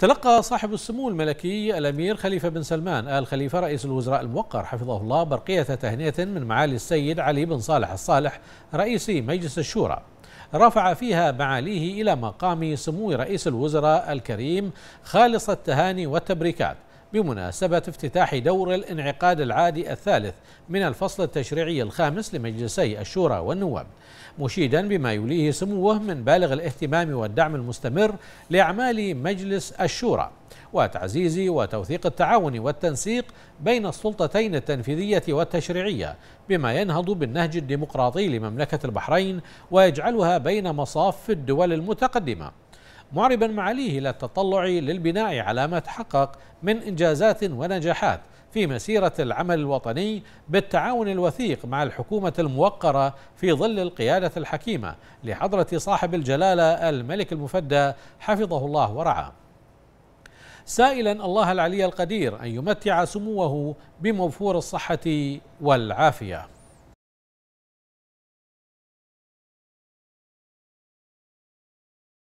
تلقى صاحب السمو الملكي الأمير خليفة بن سلمان آل خليفة رئيس الوزراء الموقر حفظه الله برقية تهنئة من معالي السيد علي بن صالح الصالح رئيس مجلس الشورى رفع فيها معاليه إلى مقام سمو رئيس الوزراء الكريم خالص التهاني والتبريكات بمناسبة افتتاح دور الانعقاد العادي الثالث من الفصل التشريعي الخامس لمجلسي الشورى والنواب مشيدا بما يليه سموه من بالغ الاهتمام والدعم المستمر لأعمال مجلس الشورى وتعزيز وتوثيق التعاون والتنسيق بين السلطتين التنفيذية والتشريعية بما ينهض بالنهج الديمقراطي لمملكة البحرين ويجعلها بين مصاف الدول المتقدمة معربا معاليه الى التطلع للبناء على ما تحقق من انجازات ونجاحات في مسيرة العمل الوطني بالتعاون الوثيق مع الحكومة الموقرة في ظل القيادة الحكيمة لحضرة صاحب الجلالة الملك المفدى حفظه الله ورعاه سائلا الله العلي القدير أن يمتع سموه بموفور الصحة والعافية